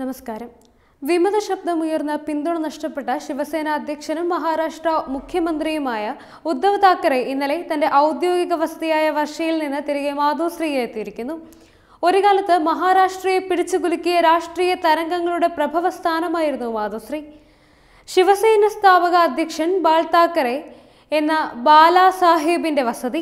നമസ്കാരം വിമത ശബ്ദമുയർന്ന് പിന്തുണ നഷ്ടപ്പെട്ട ശിവസേന അധ്യക്ഷനും മഹാരാഷ്ട്ര മുഖ്യമന്ത്രിയുമായ ഉദ്ധവ് താക്കറെ ഇന്നലെ തന്റെ ഔദ്യോഗിക വസതിയായ വർഷയിൽ നിന്ന് തിരികെ മാധുശ്രീയെ എത്തിയിരിക്കുന്നു ഒരു കാലത്ത് മഹാരാഷ്ട്രയെ പിടിച്ചുകുലുക്കിയ രാഷ്ട്രീയ തരംഗങ്ങളുടെ പ്രഭവ സ്ഥാനമായിരുന്നു മാധുശ്രീ ശിവസേന സ്ഥാപക അധ്യക്ഷൻ ബാൽ താക്കറെ എന്ന ബാലാസാഹിബിന്റെ വസതി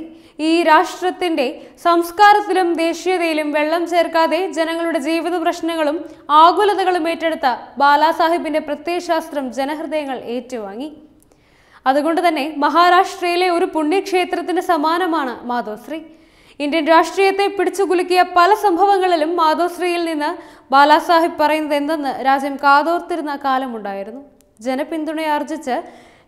ഈ രാഷ്ട്രത്തിൻ്റെ സംസ്കാരത്തിലും ദേശീയതയിലും വെള്ളം ചേർക്കാതെ ജനങ്ങളുടെ ജീവിത പ്രശ്നങ്ങളും ആകുലതകളും ഏറ്റെടുത്ത ബാലാസാഹിബിൻ്റെ പ്രത്യയശാസ്ത്രം ജനഹൃദയങ്ങൾ ഏറ്റുവാങ്ങി അതുകൊണ്ട് തന്നെ മഹാരാഷ്ട്രയിലെ ഒരു പുണ്യക്ഷേത്രത്തിന് സമാനമാണ് മാധവശ്രീ ഇന്ത്യൻ രാഷ്ട്രീയത്തെ പിടിച്ചുകുലുക്കിയ പല സംഭവങ്ങളിലും മാധവശ്രീയിൽ നിന്ന് ബാലാസാഹിബ് പറയുന്നത് എന്തെന്ന് രാജ്യം കാതോർത്തിരുന്ന കാലമുണ്ടായിരുന്നു ജനപിന്തുണയാർജിച്ച്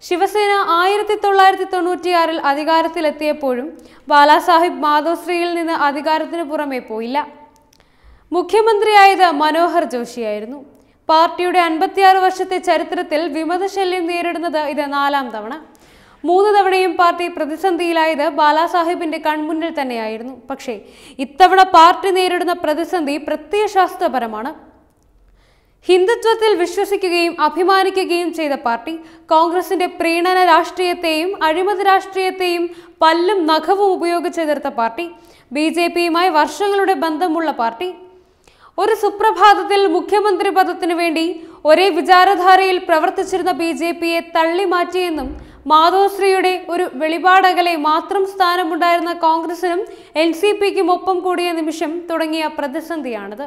ശിവസേന ആയിരത്തി തൊള്ളായിരത്തി തൊണ്ണൂറ്റിയാറിൽ അധികാരത്തിലെത്തിയപ്പോഴും ബാലാസാഹിബ് മാധവശ്രീയിൽ നിന്ന് അധികാരത്തിന് പുറമേ പോയില്ല മുഖ്യമന്ത്രിയായത് മനോഹർ ജോഷിയായിരുന്നു പാർട്ടിയുടെ അൻപത്തിയാറ് വർഷത്തെ ചരിത്രത്തിൽ വിമതശല്യം നേരിടുന്നത് ഇത് നാലാം തവണ മൂന്ന് തവണയും പാർട്ടി പ്രതിസന്ധിയിലായത് ബാലാസാഹിബിന്റെ കൺമുന്നിൽ തന്നെയായിരുന്നു പക്ഷേ ഇത്തവണ പാർട്ടി നേരിടുന്ന പ്രതിസന്ധി പ്രത്യയശാസ്ത്രപരമാണ് ഹിന്ദുത്വത്തിൽ വിശ്വസിക്കുകയും അഭിമാനിക്കുകയും ചെയ്ത പാർട്ടി കോൺഗ്രസിന്റെ പ്രീണന രാഷ്ട്രീയത്തെയും അഴിമതി രാഷ്ട്രീയത്തെയും പല്ലും നഖവും ഉപയോഗിച്ച് എതിർത്ത പാർട്ടി ബി ജെ പിയുമായി വർഷങ്ങളുടെ ബന്ധമുള്ള പാർട്ടി ഒരു സുപ്രഭാതത്തിൽ മുഖ്യമന്ത്രി പദത്തിനു വേണ്ടി ഒരേ വിചാരധാരയിൽ പ്രവർത്തിച്ചിരുന്ന ബി ജെ പിയെ തള്ളിമാറ്റിയെന്നും മാധവശ്രീയുടെ ഒരു വെളിപാടകലെ മാത്രം സ്ഥാനമുണ്ടായിരുന്ന കോൺഗ്രസിനും എൻ സി പിക്കും ഒപ്പം കൂടിയ നിമിഷം തുടങ്ങിയ പ്രതിസന്ധിയാണിത്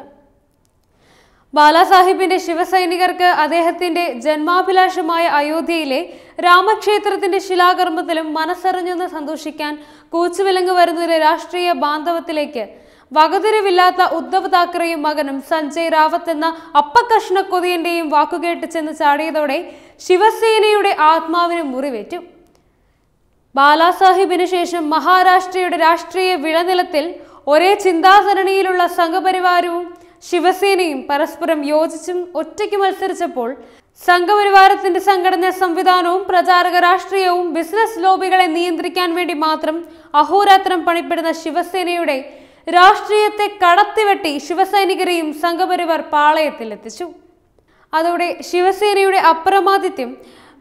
ബാലാസാഹിബിന്റെ ശിവസൈനികർക്ക് അദ്ദേഹത്തിന്റെ ജന്മാഭിലാഷമായ അയോധ്യയിലെ രാമക്ഷേത്രത്തിന്റെ ശിലാകർമ്മത്തിലും മനസ്സറിഞ്ഞെന്ന് സന്തോഷിക്കാൻ കൂച്ചുവിലങ്ങ് വരുന്നൊരു രാഷ്ട്രീയ ബാന്ധവത്തിലേക്ക് വകതിരിവില്ലാത്ത ഉദ്ധവ് താക്കറെയും മകനും സഞ്ജയ് റാവത്ത് എന്ന അപ്പകഷ്ണ കൊതിയന്റെയും വാക്കുകേട്ട് ചെന്ന് ചാടിയതോടെ ശിവസേനയുടെ ആത്മാവിന് മുറിവേറ്റു ബാലാസാഹിബിന് ശേഷം മഹാരാഷ്ട്രയുടെ രാഷ്ട്രീയ വിളനിലത്തിൽ ഒരേ ചിന്താസരണിയിലുള്ള സംഘപരിവാരവും ശിവസേനയും പരസ്പരം യോജിച്ചും ഒറ്റയ്ക്ക് മത്സരിച്ചപ്പോൾ സംഘപരിവാരത്തിന്റെ സംഘടന സംവിധാനവും പ്രചാരക രാഷ്ട്രീയവും ബിസിനസ് ലോബികളെ നിയന്ത്രിക്കാൻ വേണ്ടി മാത്രം അഹോരാത്രം പണിപ്പെടുന്ന ശിവസേനയുടെ രാഷ്ട്രീയത്തെ കടത്തിവെട്ടി ശിവസൈനികരെയും സംഘപരിവാർ പാളയത്തിലെത്തിച്ചു അതോടെ ശിവസേനയുടെ അപ്രമാദിത്യം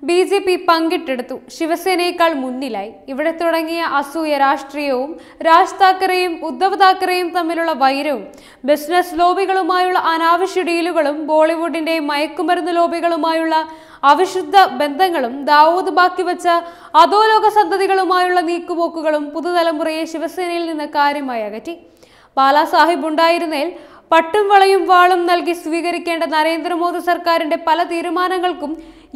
ബി ജെ പി പങ്കിട്ടെടുത്തു ശിവസേനയേക്കാൾ മുന്നിലായി ഇവിടെ തുടങ്ങിയ അസൂയ രാഷ്ട്രീയവും രാജ് താക്കറെയും ഉദ്ധവ് താക്കറെയും തമ്മിലുള്ള വൈരവും ബിസിനസ് ലോബികളുമായുള്ള അനാവശ്യ ഡീലുകളും ബോളിവുഡിന്റെ മയക്കുമരുന്ന് ലോബികളുമായുള്ള അവിശുദ്ധ ബന്ധങ്ങളും ദാവൂദ് ബാക്കി വച്ച അധോലോക സന്തതികളുമായുള്ള നീക്കുപോക്കുകളും പുതുതലമുറയെ ശിവസേനയിൽ നിന്ന് കാര്യമായി അകറ്റി ബാലാസാഹിബ് ഉണ്ടായിരുന്നേൽ പട്ടും വളയും വാളും നൽകി സ്വീകരിക്കേണ്ട നരേന്ദ്രമോദി സർക്കാരിന്റെ പല തീരുമാനങ്ങൾക്കും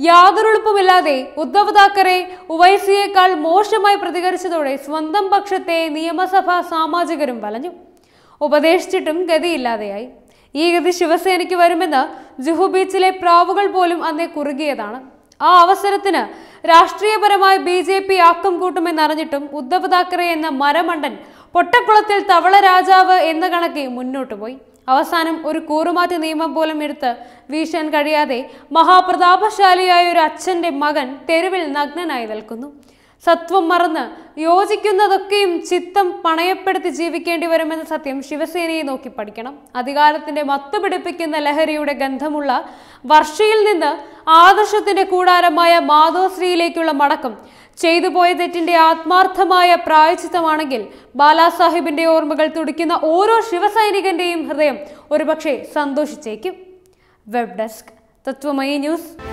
യാതൊരുളുപ്പമില്ലാതെ ഉദ്ധവ് താക്കറെ ഉവൈസിയേക്കാൾ മോശമായി പ്രതികരിച്ചതോടെ സ്വന്തം പക്ഷത്തെ നിയമസഭാ സാമാജികരും വലഞ്ഞു ഉപദേശിച്ചിട്ടും ഗതിയില്ലാതെയായി ഈ ഗതി ശിവസേനയ്ക്ക് വരുമെന്ന് ജുഹു ബീച്ചിലെ പ്രാവുകൾ പോലും അന്നേ കുറുകിയതാണ് ആ അവസരത്തിന് രാഷ്ട്രീയപരമായി ബി ജെ പി ആക്കം കൂട്ടുമെന്നറിഞ്ഞിട്ടും ഉദ്ധവ് താക്കറെ എന്ന മരമണ്ടൻ പൊട്ടക്കുളത്തിൽ തവള രാജാവ് എന്ന കണക്കെ മുന്നോട്ട് പോയി അവസാനം ഒരു കൂറുമാറ്റ നിയമം പോലും എടുത്ത് വീശാൻ കഴിയാതെ മഹാപ്രതാപശാലിയായ ഒരു അച്ഛൻ്റെ മകൻ തെരുവിൽ നഗ്നനായി നിൽക്കുന്നു സത്വം മറന്ന് യോജിക്കുന്നതൊക്കെയും ചിത്തം പണയപ്പെടുത്തി ജീവിക്കേണ്ടി വരുമെന്ന സത്യം ശിവസേനയെ നോക്കി പഠിക്കണം അധികാരത്തിന്റെ പിടിപ്പിക്കുന്ന ലഹരിയുടെ ഗന്ധമുള്ള വർഷയിൽ നിന്ന് ആദർശത്തിന്റെ കൂടാരമായ മാധോശ്രീയിലേക്കുള്ള മടക്കം ചെയ്തു പോയ തെറ്റിന്റെ ആത്മാർത്ഥമായ പ്രായച്ചിത്തമാണെങ്കിൽ ബാലാസാഹിബിന്റെ ഓർമ്മകൾ തുടിക്കുന്ന ഓരോ ശിവസൈനികന്റെയും ഹൃദയം ഒരുപക്ഷെ സന്തോഷിച്ചേക്കും വെബ് ഡെസ്ക് തത്വമയി ന്യൂസ്